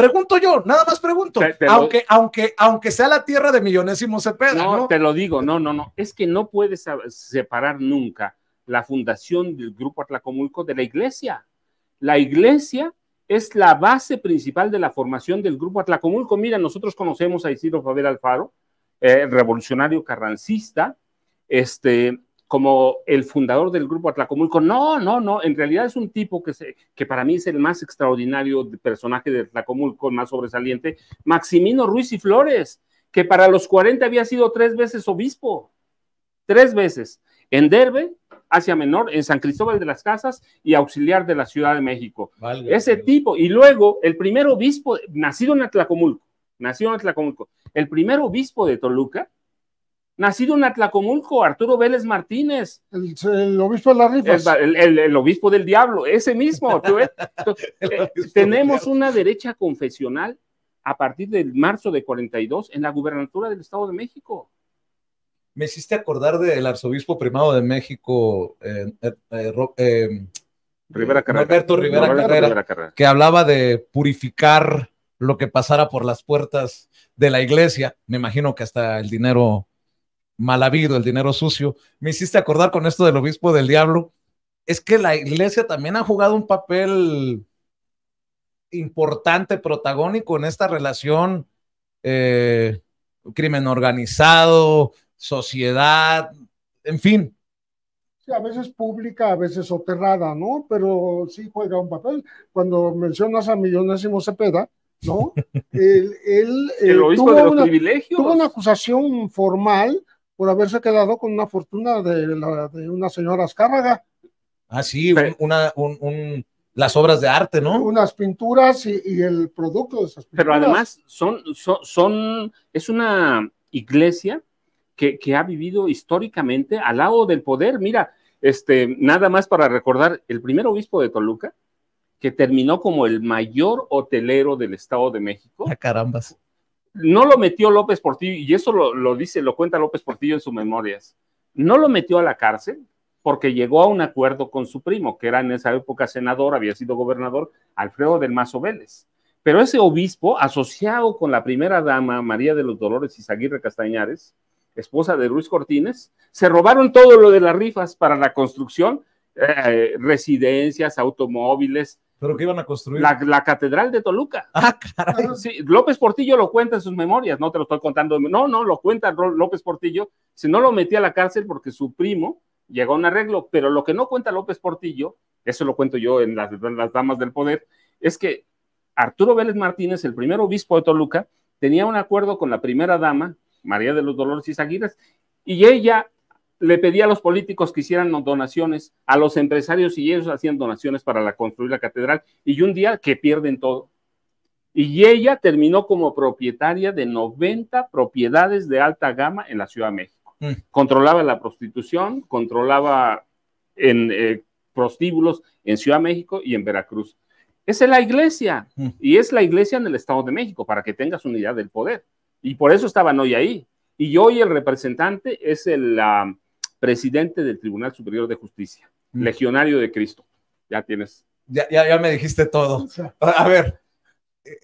Pregunto yo, nada más pregunto. aunque, aunque, aunque sea la tierra de millonésimo Cepeda. No, no, te lo digo, no, no, no. Es que no puedes separar nunca la fundación del Grupo Atlacomulco de la iglesia. La iglesia es la base principal de la formación del Grupo Atlacomulco. Mira, nosotros conocemos a Isidro Faber Alfaro, el eh, revolucionario carrancista, este, como el fundador del grupo Atlacomulco. No, no, no, en realidad es un tipo que, que para mí es el más extraordinario personaje de Atlacomulco, el más sobresaliente, Maximino Ruiz y Flores, que para los 40 había sido tres veces obispo, tres veces, en Derbe, Asia Menor, en San Cristóbal de las Casas y auxiliar de la Ciudad de México. Ese tipo, y luego el primer obispo, nacido en Atlacomulco, nacido en Atlacomulco, el primer obispo de Toluca, nacido en Atlacomulco, Arturo Vélez Martínez. El, obispo de las rifas. El, obispo del diablo, ese mismo. Eh, tenemos una derecha confesional a partir del marzo de 42 en la gubernatura del Estado de México. Me hiciste acordar del arzobispo primado de México, eh, eh, Rivera Roberto Rivera Carrera, que hablaba de purificar lo que pasara por las puertas de la iglesia. Me imagino que hasta el dinero mal habido, el dinero sucio. Me hiciste acordar con esto del obispo del diablo. Es que la iglesia también ha jugado un papel importante, protagónico en esta relación eh, crimen organizado, sociedad, en fin. Sí, a veces pública, a veces soterrada, ¿no? Pero sí juega un papel. Cuando mencionas a Millonésimo Cepeda, ¿no? el eh, obispo tuvo de los privilegios. Tuvo una acusación formal por haberse quedado con una fortuna de, una señora Azcárraga. Ah, sí, una, las obras de arte, ¿no? Unas pinturas y, el producto de esas pinturas. Pero además son, son, es una iglesia que, ha vivido históricamente al lado del poder. Mira, este, nada más para recordar, el primer obispo de Toluca, que terminó como el mayor hotelero del Estado de México. a ah, carambas no lo metió López Portillo, y eso lo, dice, lo cuenta López Portillo en sus memorias, no lo metió a la cárcel porque llegó a un acuerdo con su primo, que era en esa época senador, había sido gobernador, Alfredo del Mazo Vélez. Pero ese obispo, asociado con la primera dama, María de los Dolores Isaguirre Castañares, esposa de Luis Cortines, se robaron todo lo de las rifas para la construcción eh, residencias, automóviles. ¿Pero qué iban a construir? La, Catedral de Toluca. Ah, López Portillo lo cuenta en sus memorias, no te lo estoy contando. No, no, lo cuenta López Portillo. Si no lo metía a la cárcel porque su primo llegó a un arreglo, pero lo que no cuenta López Portillo, eso lo cuento yo en las, Damas del Poder, es que Arturo Vélez Martínez, el primer obispo de Toluca, tenía un acuerdo con la primera dama, María de los Dolores Ságuilas, y ella le pedía a los políticos que hicieran donaciones, a los empresarios y ellos hacían donaciones para la, construir la catedral y un día que pierden todo. Y ella terminó como propietaria de 90 propiedades de alta gama en la Ciudad de México. Mm. Controlaba la prostitución, controlaba en eh, prostíbulos en Ciudad de México y en Veracruz. Esa es la iglesia mm. y es la iglesia en el Estado de México para que tengas unidad del poder. Y por eso estaban hoy ahí. Y hoy el representante es el... Ah, presidente del Tribunal Superior de Justicia, mm. legionario de Cristo. Ya tienes. Ya, ya, ya me dijiste todo. A ver,